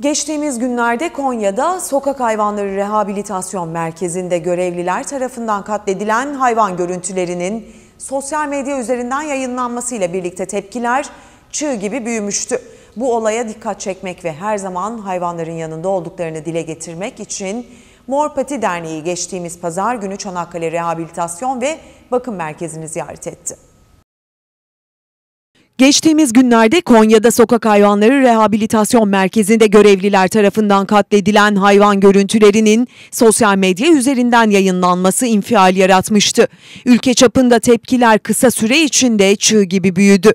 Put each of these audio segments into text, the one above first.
Geçtiğimiz günlerde Konya'da Sokak Hayvanları Rehabilitasyon Merkezi'nde görevliler tarafından katledilen hayvan görüntülerinin sosyal medya üzerinden yayınlanmasıyla birlikte tepkiler çığ gibi büyümüştü. Bu olaya dikkat çekmek ve her zaman hayvanların yanında olduklarını dile getirmek için Morpati Derneği geçtiğimiz pazar günü Çanakkale Rehabilitasyon ve Bakım Merkezi'ni ziyaret etti. Geçtiğimiz günlerde Konya'da sokak hayvanları rehabilitasyon merkezinde görevliler tarafından katledilen hayvan görüntülerinin sosyal medya üzerinden yayınlanması infial yaratmıştı. Ülke çapında tepkiler kısa süre içinde çığ gibi büyüdü.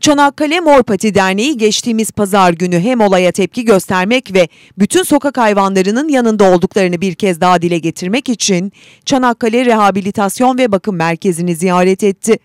Çanakkale Morpati Derneği geçtiğimiz pazar günü hem olaya tepki göstermek ve bütün sokak hayvanlarının yanında olduklarını bir kez daha dile getirmek için Çanakkale Rehabilitasyon ve Bakım Merkezi'ni ziyaret etti.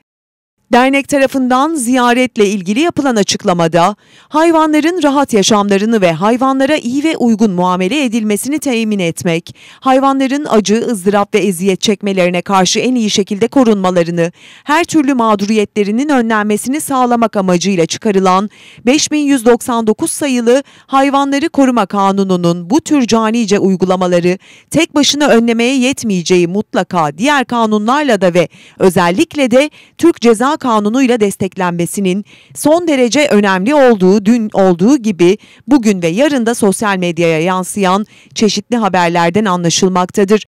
Dernek tarafından ziyaretle ilgili yapılan açıklamada hayvanların rahat yaşamlarını ve hayvanlara iyi ve uygun muamele edilmesini temin etmek, hayvanların acı, ızdırap ve eziyet çekmelerine karşı en iyi şekilde korunmalarını, her türlü mağduriyetlerinin önlenmesini sağlamak amacıyla çıkarılan 5199 sayılı Hayvanları Koruma Kanunu'nun bu tür canice uygulamaları tek başına önlemeye yetmeyeceği mutlaka diğer kanunlarla da ve özellikle de Türk Ceza ceza kanunu ile desteklenmesinin son derece önemli olduğu dün olduğu gibi bugün ve yarın da sosyal medyaya yansıyan çeşitli haberlerden anlaşılmaktadır.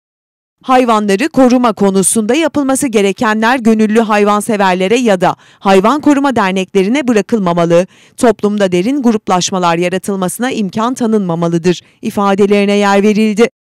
Hayvanları koruma konusunda yapılması gerekenler gönüllü hayvanseverlere ya da hayvan koruma derneklerine bırakılmamalı, toplumda derin gruplaşmalar yaratılmasına imkan tanınmamalıdır ifadelerine yer verildi.